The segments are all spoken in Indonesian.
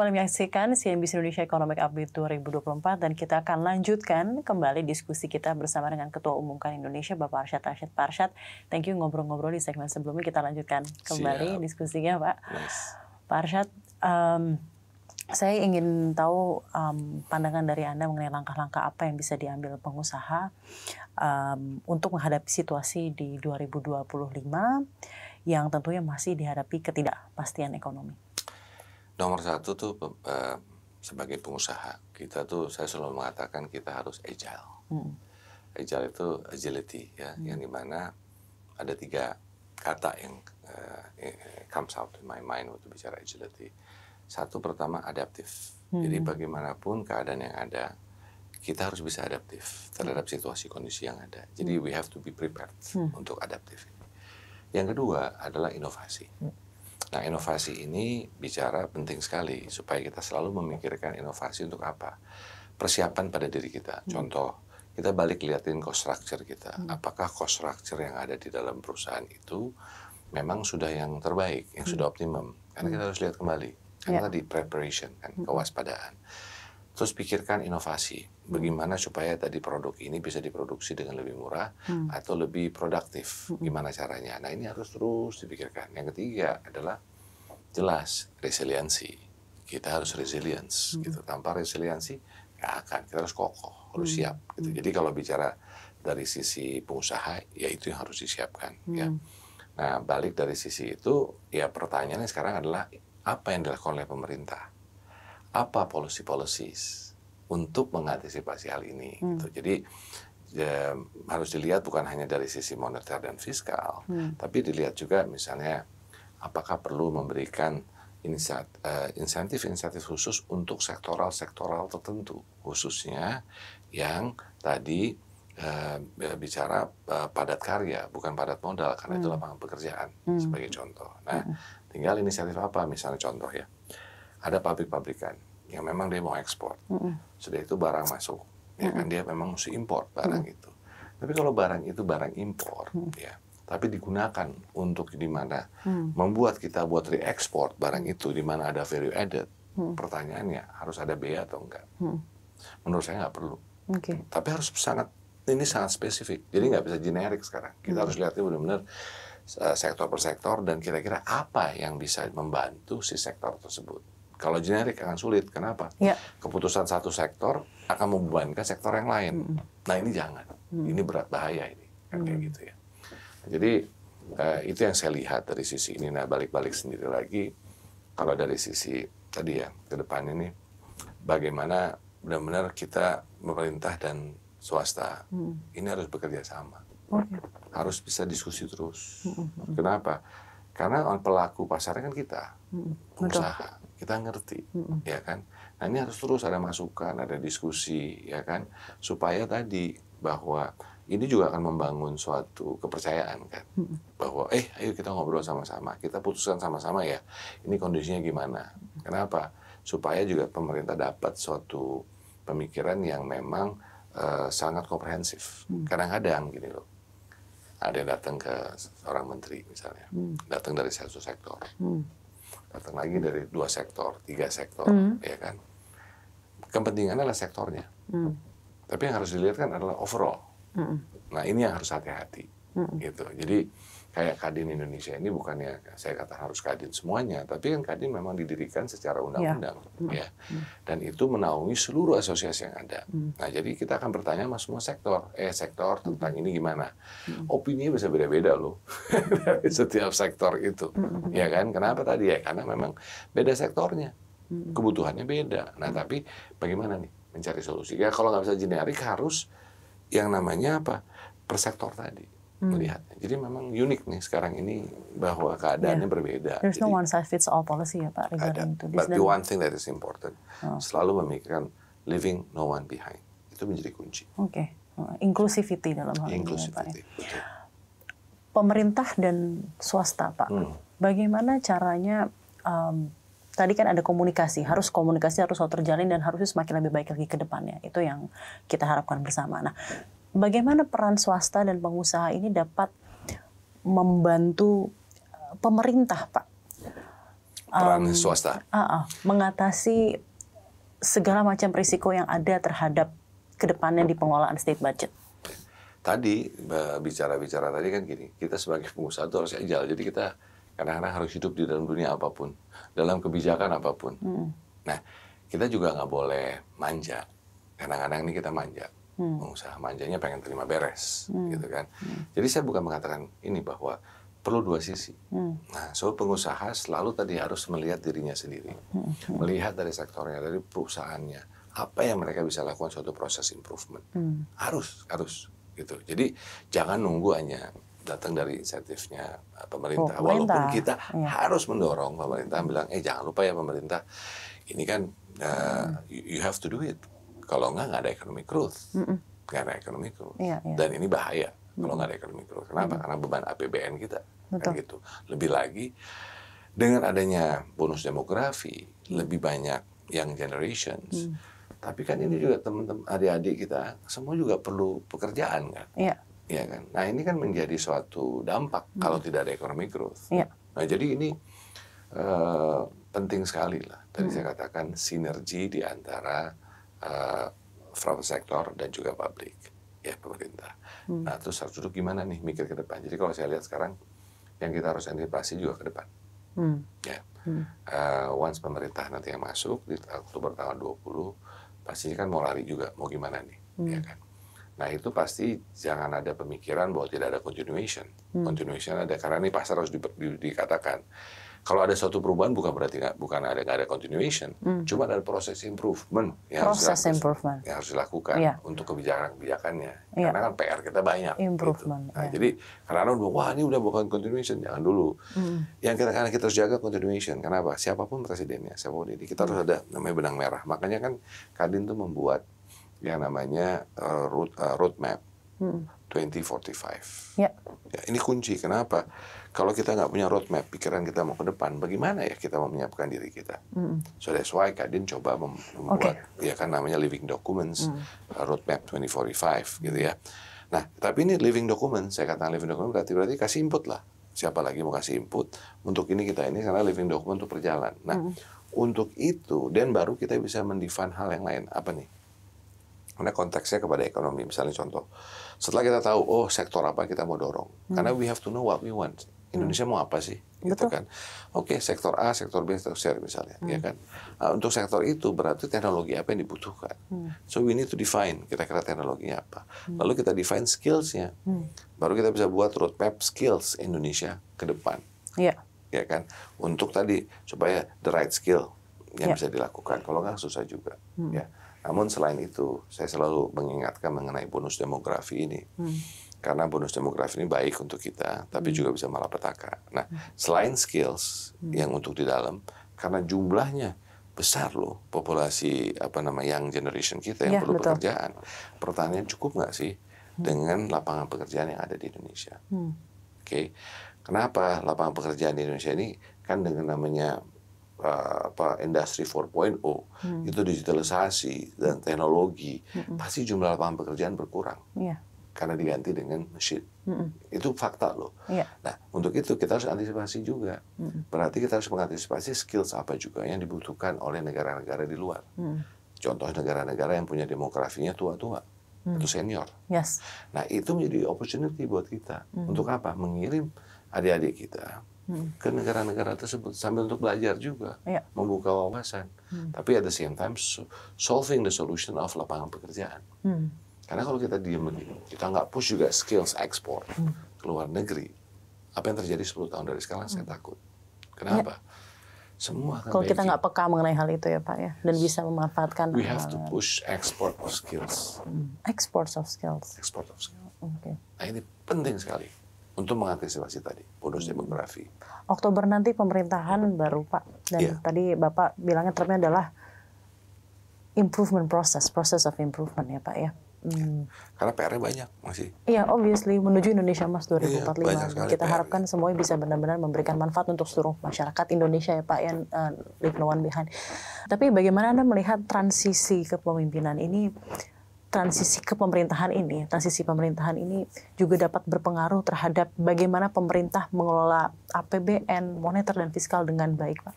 kembali menyaksikan CNBC Indonesia Economic Update 2024 dan kita akan lanjutkan kembali diskusi kita bersama dengan Ketua Umum KAN Indonesia Bapak Arsyad Arsyad Parsyad. Thank you ngobrol-ngobrol di segmen sebelumnya kita lanjutkan kembali Siap. diskusinya Pak. Yes. Pak um, saya ingin tahu um, pandangan dari Anda mengenai langkah-langkah apa yang bisa diambil pengusaha um, untuk menghadapi situasi di 2025 yang tentunya masih dihadapi ketidakpastian ekonomi nomor satu tuh eh, sebagai pengusaha kita tuh saya selalu mengatakan kita harus agile. Hmm. Agile itu agility ya, hmm. yang dimana ada tiga kata yang uh, comes out in my mind waktu bicara agility. Satu pertama adaptif. Hmm. Jadi bagaimanapun keadaan yang ada, kita harus bisa adaptif terhadap hmm. situasi kondisi yang ada. Jadi hmm. we have to be prepared hmm. untuk adaptif. Yang kedua adalah inovasi. Hmm Nah, inovasi ini bicara penting sekali supaya kita selalu memikirkan inovasi untuk apa. Persiapan pada diri kita. Hmm. Contoh, kita balik liatin cost structure kita. Hmm. Apakah cost structure yang ada di dalam perusahaan itu memang sudah yang terbaik, yang hmm. sudah optimum. Karena kita harus lihat kembali. Karena yeah. tadi preparation kan, kewaspadaan. Terus pikirkan inovasi, bagaimana supaya tadi produk ini bisa diproduksi dengan lebih murah hmm. atau lebih produktif, hmm. gimana caranya. Nah ini harus terus dipikirkan. Yang ketiga adalah jelas resiliensi. Kita harus resilience, hmm. gitu. Tanpa resiliensi nggak akan. Kita harus kokoh, harus hmm. siap. Gitu. Hmm. Jadi kalau bicara dari sisi pengusaha, ya itu yang harus disiapkan. Hmm. Ya. Nah balik dari sisi itu, ya pertanyaannya sekarang adalah apa yang dilakukan oleh pemerintah? apa policy policies untuk mengantisipasi hal ini. Hmm. Gitu. Jadi ya, harus dilihat bukan hanya dari sisi moneter dan fiskal, hmm. tapi dilihat juga misalnya apakah perlu memberikan eh, insentif-insentif khusus untuk sektoral-sektoral tertentu, khususnya yang tadi uh, bicara uh, padat karya, bukan padat modal, karena hmm. itu lapangan pekerjaan hmm. sebagai contoh. Nah, hmm. tinggal inisiatif apa misalnya contoh ya, ada pabrik-pabrikan yang memang dia mau ekspor. Mm -hmm. Sudah itu barang masuk, ya mm -hmm. kan dia memang mesti impor barang mm -hmm. itu. Tapi kalau barang itu barang impor, mm -hmm. ya, tapi digunakan untuk di mana mm. membuat kita buat re-export barang itu di mana ada value added. Mm. Pertanyaannya harus ada biaya atau enggak? Mm. Menurut saya nggak perlu. Okay. Tapi harus sangat ini sangat spesifik. Jadi nggak bisa generik sekarang. Kita mm. harus lihatnya benar-benar eh, sektor per sektor dan kira-kira apa yang bisa membantu si sektor tersebut. Kalau generik akan sulit. Kenapa? Ya. Keputusan satu sektor akan membebankan sektor yang lain. Hmm. Nah ini jangan. Hmm. Ini berat bahaya ini. Kan hmm. gitu ya. Jadi eh, itu yang saya lihat dari sisi ini. Nah balik-balik sendiri lagi. Kalau dari sisi tadi ya ke depan ini bagaimana benar-benar kita pemerintah dan swasta hmm. ini harus bekerja sama. Oh, iya. Harus bisa diskusi terus. Hmm. Kenapa? Karena pelaku pasarnya kan kita, hmm. pengusaha. Betul kita ngerti hmm. ya kan nah ini harus terus ada masukan ada diskusi ya kan supaya tadi bahwa ini juga akan membangun suatu kepercayaan kan hmm. bahwa eh ayo kita ngobrol sama-sama kita putuskan sama-sama ya ini kondisinya gimana kenapa supaya juga pemerintah dapat suatu pemikiran yang memang uh, sangat komprehensif kadang mm. kadang-kadang gini loh ada yang datang ke seorang menteri misalnya hmm. datang dari satu sektor hmm datang lagi dari dua sektor, tiga sektor, mm. ya kan. Kepentingannya adalah sektornya. Mm. Tapi yang harus dilihat kan adalah overall. Mm. Nah ini yang harus hati-hati hmm. gitu jadi kayak Kadin Indonesia ini bukannya saya kata harus Kadin semuanya tapi kan Kadin memang didirikan secara undang-undang ya, ya. Mm. dan itu menaungi seluruh asosiasi yang ada hmm. nah jadi kita akan bertanya mas semua sektor eh sektor tentang ini gimana hmm. Opini bisa beda-beda loh dari setiap sektor itu hmm. ya kan kenapa tadi ya karena memang beda sektornya hmm. kebutuhannya beda nah tapi bagaimana nih mencari solusi ya kalau nggak bisa generik harus yang namanya apa per sektor tadi Hmm. melihatnya. Jadi memang unik nih sekarang ini bahwa keadaannya yeah. berbeda. There's Jadi, no one size fits all policy ya Pak regarding ada. to this. But the one thing that is important, oh. selalu memikirkan leaving no one behind. Itu menjadi kunci. Oke. Okay. Oh, inclusivity dalam hal Inclusivity. ini ya, Pak. Ya. Pemerintah dan swasta Pak, hmm. bagaimana caranya um, tadi kan ada komunikasi, harus komunikasi harus terjalin dan harusnya semakin lebih baik lagi ke depannya. Itu yang kita harapkan bersama. Nah, bagaimana peran swasta dan pengusaha ini dapat membantu eh, pemerintah, Pak? Peran um, swasta. Uh, uh, mengatasi segala macam risiko yang ada terhadap kedepannya di pengelolaan state budget. Tadi bicara-bicara tadi kan gini, kita sebagai pengusaha itu harus agile. Jadi kita kadang-kadang harus hidup di dalam dunia apapun, dalam kebijakan apapun. Hmm. Nah, kita juga nggak boleh manja. Kadang-kadang ini kita manja hmm. pengusaha manjanya pengen terima beres hmm. gitu kan hmm. jadi saya bukan mengatakan ini bahwa perlu dua sisi hmm. nah so pengusaha selalu tadi harus melihat dirinya sendiri hmm. hmm, hmm. melihat dari sektornya dari perusahaannya apa yang mereka bisa lakukan suatu proses improvement hmm. harus harus gitu jadi jangan nunggu hanya datang dari insentifnya eh, pemerintah. Oh, pemerintah. Walaupun kita ya. harus mendorong pemerintah bilang, eh jangan lupa ya pemerintah, ini kan uh, you have to do it. Kalau nggak, nggak ada ekonomi growth. Mm Nggak ada ekonomi growth. Yeah, yeah. Dan ini bahaya kalau nggak ada ekonomi growth. Kenapa? Hmm. Karena beban APBN kita kan Betul. kan gitu. Lebih lagi dengan adanya bonus demografi lebih banyak yang generations. Hmm. Tapi kan ini juga teman-teman adik-adik kita semua juga perlu pekerjaan kan. Iya. Iya kan. Nah, ini kan menjadi suatu dampak hmm. kalau tidak ada ekonomi growth. Iya. Nah, jadi ini uh, penting sekali lah. Tadi hmm. saya katakan sinergi di antara uh, from sektor dan juga publik ya pemerintah. Hmm. Nah terus harus duduk gimana nih mikir ke depan. Jadi kalau saya lihat sekarang yang kita harus antisipasi juga ke depan. Hmm. Ya. Uh, once pemerintah nanti yang masuk di Oktober tanggal 20 pasti kan mau lari juga mau gimana nih hmm. ya kan. Nah itu pasti jangan ada pemikiran bahwa tidak ada continuation. Hmm. Continuation ada karena ini pasar harus di, di, dikatakan kalau ada suatu perubahan bukan berarti gak, bukan ada gak ada continuation, hmm. cuma ada proses improvement yang proses harus improvement yang harus dilakukan yeah. untuk kebijakan-kebijakannya. Yeah. Karena kan PR kita banyak. Gitu. Improvement. Gitu. Nah, yeah. Jadi karena udah wah ini udah bukan continuation, jangan dulu. Hmm. Yang kita karena kita harus jaga continuation. Kenapa? Siapapun presidennya, siapapun ini kita hmm. harus ada namanya benang merah. Makanya kan Kadin tuh membuat yang namanya uh, eh, road, uh, eh, roadmap hmm. 2045. Yeah. Iya. Ya, ini kunci. Kenapa? Kalau kita nggak punya roadmap, pikiran kita mau ke depan, bagaimana ya kita mau menyiapkan diri kita? Mm. So that's why Kadin coba membuat, okay. ya kan namanya living documents, mm. Uh, roadmap 2045 gitu ya. Nah, tapi ini living document, saya katakan living document berarti berarti kasih input lah. Siapa lagi mau kasih input untuk ini kita ini karena living document untuk perjalanan. Nah, mm. untuk itu dan baru kita bisa mendefine hal yang lain. Apa nih? Karena konteksnya kepada ekonomi, misalnya contoh. Setelah kita tahu, oh sektor apa kita mau dorong. hmm. Karena we have to know what we want. Indonesia hmm. mau apa sih? Gitu Betul. Gitu kan. Oke, sektor A, sektor B, sektor C misalnya, ya hmm. ya kan. Nah, untuk sektor itu berarti teknologi apa yang dibutuhkan. Hmm. So we need to define kira-kira teknologinya apa. Hmm. Lalu kita define skillsnya. Hmm. Baru kita bisa buat roadmap skills Indonesia ke depan. Iya. Yeah. Ya kan. Untuk tadi supaya the right skill yang yeah. bisa dilakukan. Kalau nggak susah juga. Hmm. Ya. Namun selain itu, saya selalu mengingatkan mengenai bonus demografi ini. Hmm karena bonus demografi ini baik untuk kita, tapi hmm. juga bisa malah petaka. Nah, hmm. selain skills hmm. yang untuk di dalam, karena jumlahnya besar loh populasi apa nama yang generation kita yang ya, perlu betul. pekerjaan, pertanyaan cukup nggak sih hmm. dengan lapangan pekerjaan yang ada di Indonesia? Hmm. Oke, okay. kenapa lapangan pekerjaan di Indonesia ini kan dengan namanya eh, apa industri 4.0 hmm. itu digitalisasi dan teknologi hmm. pasti jumlah lapangan pekerjaan berkurang. Yeah karena diganti dengan mesin. Mm-mm. Itu fakta loh. Yeah. Nah, untuk itu kita harus antisipasi juga. Mm-mm. Berarti kita harus mengantisipasi skills apa juga yang dibutuhkan oleh negara-negara di luar. Mm. Contoh negara-negara yang punya demografinya tua-tua mm. atau senior. Yes. Nah, itu menjadi opportunity buat kita. Mm. Untuk apa? Mengirim adik-adik kita mm. ke negara-negara tersebut sambil untuk belajar juga, yeah. membuka wawasan. Hmm. Tapi at the same time solving the solution of lapangan pekerjaan. Hmm. Karena kalau kita diam, begini, kita nggak push juga skills ekspor ke luar negeri, apa yang terjadi 10 tahun dari sekarang saya hmm. takut. Kenapa? Ya. Semua akan Kalau kita nggak peka mengenai hal itu ya Pak ya, dan bisa memanfaatkan. We have to push export hmm. of skills. Export of skills. Export of skills. Okay. Nah ini penting sekali untuk mengantisipasi tadi bonus hmm. demografi. Oktober nanti pemerintahan baru Pak dan yeah. tadi Bapak bilangnya termnya adalah improvement process, process of improvement ya Pak ya. Hmm. Karena PR-nya banyak masih. Iya, obviously menuju Indonesia Mas 2045. Iya, Kita PR harapkan semuanya bisa benar-benar memberikan manfaat untuk seluruh masyarakat Indonesia ya Pak yang uh, leave no one behind. Tapi bagaimana Anda melihat transisi kepemimpinan ini? Transisi kepemerintahan ini, transisi pemerintahan ini juga dapat berpengaruh terhadap bagaimana pemerintah mengelola APBN, moneter dan fiskal dengan baik, Pak.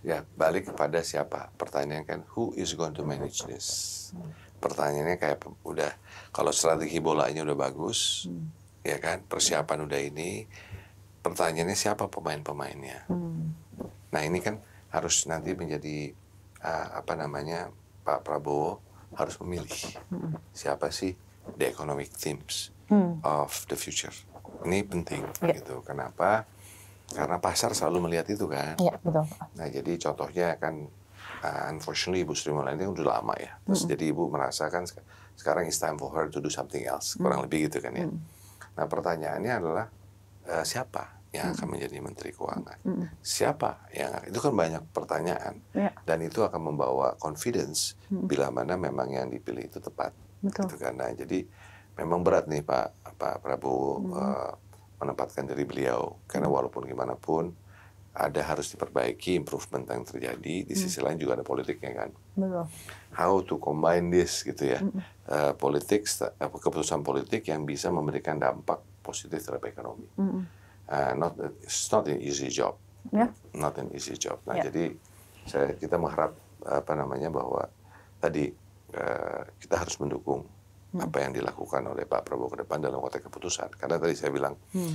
Ya, balik kepada siapa? Pertanyaan kan, who is going to manage this? Hmm pertanyaannya kayak udah kalau strategi bolanya udah bagus, hmm. ya kan persiapan udah ini, pertanyaannya siapa pemain-pemainnya. Hmm. Nah ini kan harus nanti menjadi uh, apa namanya Pak Prabowo harus memilih hmm. siapa sih the economic themes hmm. of the future. Ini penting yeah. gitu. Kenapa? Karena pasar selalu melihat itu kan. Iya betul. Nah jadi contohnya kan uh, unfortunately Ibu Sri Mulyani kan udah lama ya. Terus hmm. jadi Ibu merasakan sekarang it's time for her to do something else. Mm. Kurang hmm. lebih gitu kan ya. Hmm. Nah pertanyaannya adalah uh, siapa yang akan mm. menjadi Menteri Keuangan? Hmm. Siapa yang itu kan banyak pertanyaan yeah. dan itu akan membawa confidence hmm. bila mana memang yang dipilih itu tepat. Betul. Gitu kan. Nah jadi memang berat nih Pak Pak Prabowo hmm. uh, menempatkan diri beliau karena mm. walaupun gimana pun ada harus diperbaiki improvement yang terjadi di hmm. sisi lain juga ada politiknya kan Betul. how to combine this gitu ya hmm. uh, eh, politik eh, keputusan politik yang bisa memberikan dampak positif terhadap ekonomi hmm. uh, not it's not an easy job yeah. not an easy job nah yeah. jadi saya kita mengharap apa namanya bahwa tadi uh, kita harus mendukung hmm. apa yang dilakukan oleh Pak Prabowo ke depan dalam konteks keputusan karena tadi saya bilang hmm.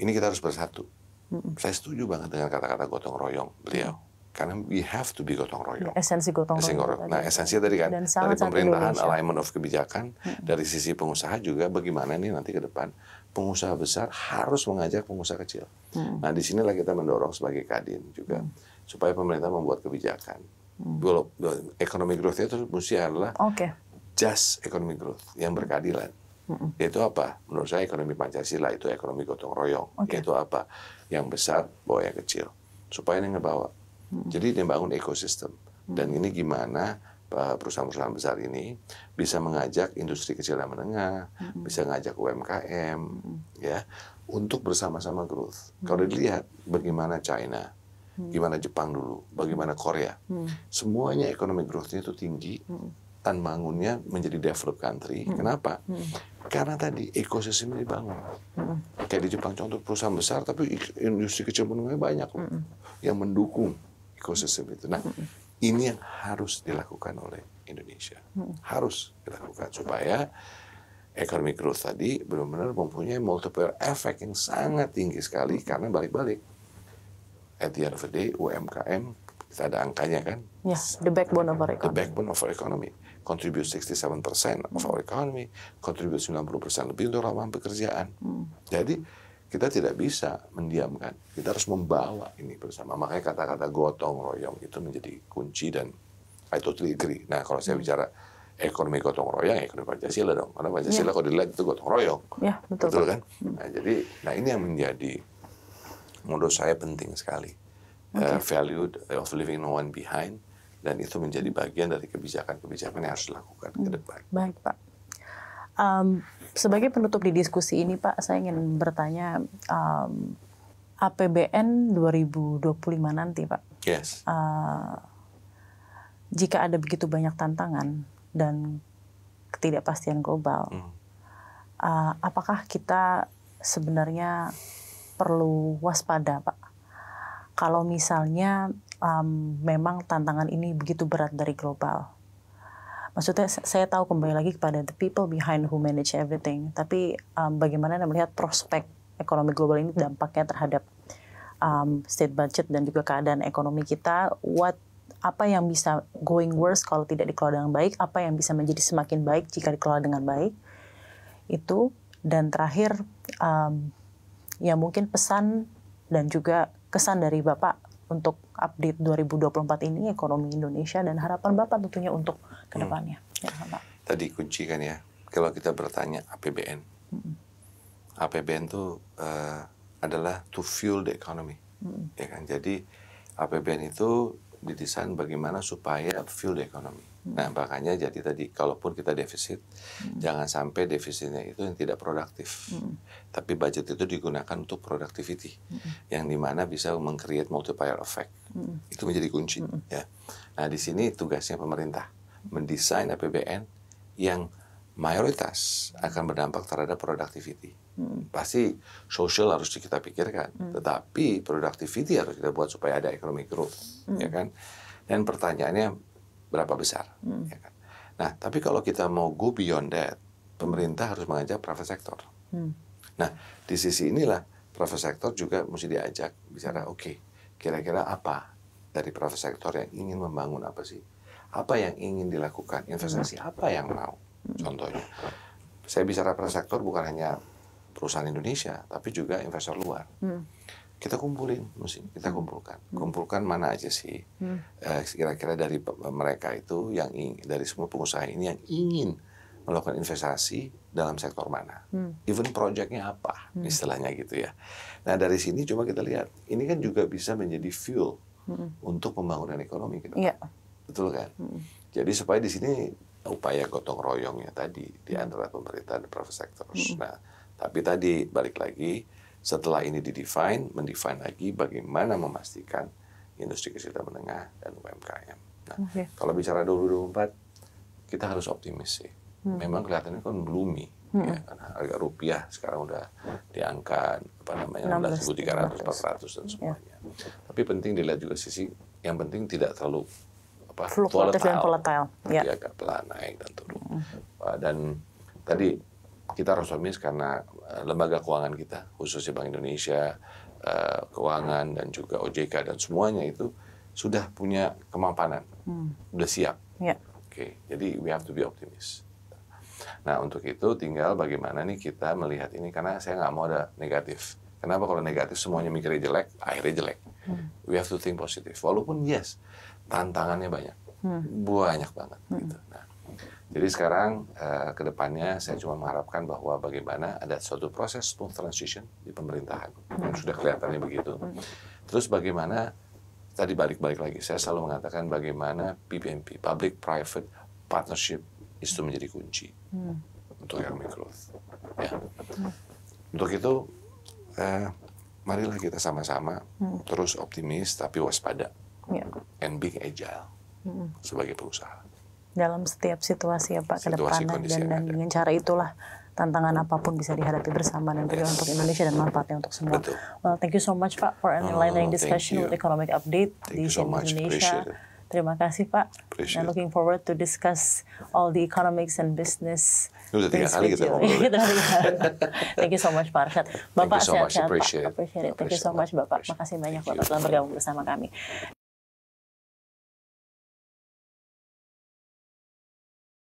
ini kita harus bersatu mm Saya setuju banget dengan kata-kata gotong royong beliau. Karena we have to be gotong royong. Nah, esensi gotong royong. Esensi royong. Nah, esensinya tadi kan dari pemerintahan Indonesia. alignment of kebijakan, mm-hmm. dari sisi pengusaha juga bagaimana nih nanti ke depan pengusaha besar harus mengajak pengusaha kecil. Mm. Nah, di sinilah kita mendorong sebagai Kadin juga mm. supaya pemerintah membuat kebijakan. Mm. Ekonomi growth itu mesti adalah okay. just economic growth yang berkeadilan. Mm-mm. Yaitu apa? Menurut saya ekonomi Pancasila itu ekonomi gotong royong. Okay. Yaitu apa? yang besar bawa yang kecil supaya ini ngebawa. Hmm. Jadi dia bangun ekosistem. Hmm. Dan ini gimana eh, perusahaan-perusahaan besar ini bisa mengajak industri kecil dan menengah, hmm. bisa mengajak UMKM, hmm. ya, untuk bersama-sama growth. Hmm. Kalau dilihat bagaimana China, hmm. gimana Jepang dulu, bagaimana Korea, hmm. semuanya ekonomi growthnya itu tinggi. Hmm percepatan bangunnya menjadi developed country. Hmm. Kenapa? Hmm. Karena tadi ekosistem dibangun. Hmm. Kayak di Jepang contoh perusahaan besar tapi industri kecil menengah banyak hmm. yang mendukung ekosistem itu. Nah, hmm. ini yang harus dilakukan oleh Indonesia. Hmm. Harus dilakukan supaya ekonomi growth tadi benar-benar mempunyai multiplier effect yang sangat tinggi sekali hmm. karena balik-balik at the end of the day UMKM kita ada angkanya kan. Yes, ya, the backbone of our economy. The backbone of our economy contribute 67% of hmm. our economy, contribute 90% lebih untuk lapangan pekerjaan. Hmm. Jadi kita tidak bisa mendiamkan, kita harus membawa ini bersama. Makanya kata-kata gotong royong itu menjadi kunci dan I totally agree. Nah kalau saya hmm. bicara ekonomi gotong royong, ya ekonomi Pancasila dong. Karena Pancasila yeah. kalau dilihat itu gotong royong. Yeah, betul. betul kan? Hmm. Nah, jadi nah ini yang menjadi menurut saya penting sekali. Okay. Uh, eh, value of leaving no one behind dan itu menjadi bagian dari kebijakan-kebijakan yang harus dilakukan ke hmm. depan. Baik Pak. Um, sebagai penutup di diskusi ini Pak, saya ingin bertanya um, APBN 2025 nanti Pak. Yes. Uh, jika ada begitu banyak tantangan dan ketidakpastian global, mm. uh, apakah kita sebenarnya perlu waspada Pak? kalau misalnya um, memang tantangan ini begitu berat dari global. Maksudnya saya tahu kembali lagi kepada the people behind who manage everything, tapi um, bagaimana anda melihat prospek ekonomi global ini dampaknya terhadap um, state budget dan juga keadaan ekonomi kita? What apa yang bisa going worse kalau tidak dikelola dengan baik? Apa yang bisa menjadi semakin baik jika dikelola dengan baik? Itu dan terakhir um, ya mungkin pesan dan juga kesan dari Bapak untuk update 2024 ini ekonomi Indonesia dan harapan Bapak tentunya untuk kedepannya. Hmm. Ya, pak Tadi kunci kan ya, kalau kita bertanya APBN, hmm. APBN itu uh, eh, adalah to fuel the economy, hmm. ya kan. Jadi APBN itu didesain bagaimana supaya fuel ekonomi. Hmm. Nah, makanya jadi tadi, kalaupun kita defisit, hmm. jangan sampai defisitnya itu yang tidak produktif. Hmm. Tapi budget itu digunakan untuk productivity, hmm. yang dimana bisa mengcreate multiplier effect. Hmm. Itu menjadi kunci. Hmm. ya. Nah, di sini tugasnya pemerintah mendesain APBN yang mayoritas akan berdampak terhadap productivity. Hmm. Pasti social harus kita pikirkan. Hmm. Tetapi productivity harus kita buat supaya ada ekonomi growth, hmm. ya kan? Dan pertanyaannya berapa besar, hmm. ya kan? Nah, tapi kalau kita mau go beyond that, pemerintah harus mengajak private sector. Hmm. Nah, di sisi inilah private sector juga mesti diajak bicara, hmm. oke, okay, kira-kira apa dari private sector yang ingin membangun apa sih? Apa yang ingin dilakukan? Investasi hmm. apa yang mau? Hmm. Contohnya, saya bicara private sector bukan hanya perusahaan Indonesia, tapi juga investor luar. Hmm. Kita kumpulin mesti kita kumpulkan, hmm. kumpulkan mana aja sih hmm. Eh, kira-kira hmm. dari mereka itu yang ingin, dari semua pengusaha ini yang ingin melakukan investasi dalam sektor mana, hmm. even projectnya apa, hmm. istilahnya gitu ya. Nah dari sini coba kita lihat, ini kan juga bisa menjadi fuel hmm. untuk pembangunan ekonomi gitu iya. yeah. betul kan? Hmm. Jadi supaya di sini upaya gotong royongnya tadi di hmm. antara pemerintah dan private sector. Hmm. Nah tapi tadi balik lagi, setelah ini didefine, mendefine lagi bagaimana memastikan industri kecil dan menengah dan UMKM. Nah, okay. kalau bicara 2024, kita harus optimis sih. Hmm. Memang kelihatannya kan gloomy, hmm. ya, karena harga rupiah sekarang udah di angka apa namanya 16.300, 400 dan ya. semuanya. Yeah. Tapi penting dilihat juga sisi yang penting tidak terlalu apa volatile, dan volatile. Yeah. agak pelan naik dan turun. Hmm. Dan tadi kita harus optimis karena eh, lembaga keuangan kita, khususnya Bank Indonesia, eh, keuangan dan juga OJK dan semuanya itu sudah punya kemampanan, hmm. sudah siap. Yeah. Oke, okay. jadi we have to be optimis. Nah untuk itu tinggal bagaimana nih kita melihat ini karena saya nggak mau ada negatif. Kenapa kalau negatif semuanya mikirnya jelek, akhirnya jelek. Hmm. We have to think positif. Walaupun yes, tantangannya banyak, hmm. banyak banget. Hmm. Gitu. Nah, jadi sekarang eh, kedepannya saya cuma mengharapkan bahwa bagaimana ada suatu proses smooth transition di pemerintahan yang hmm. sudah kelihatannya begitu. Hmm. Terus bagaimana tadi balik-balik lagi saya selalu mengatakan bagaimana PPMP public private partnership itu menjadi kunci hmm. untuk yang mikro. Ya. Hmm. Untuk itu uh, marilah kita sama-sama hmm. terus optimis tapi waspada yeah. and being agile hmm. sebagai perusahaan dalam setiap situasi ya Pak situasi, ke depan dan, dan dengan cara itulah tantangan apapun bisa dihadapi bersama dan yes. untuk Indonesia dan manfaatnya untuk semua. Betul. Well, thank you so much Pak for oh, enlightening oh, discussion with economic update thank di so much. Indonesia. Terima kasih Pak. Appreciate. And looking forward to discuss all the economics and business. Ini ya. tiga kali kita ngobrol. thank you so much Pak Arshad. Bapak sehat-sehat so Pak. Appreciate it. Thank you so much Bapak. Makasih banyak Bapak telah bergabung bersama kami.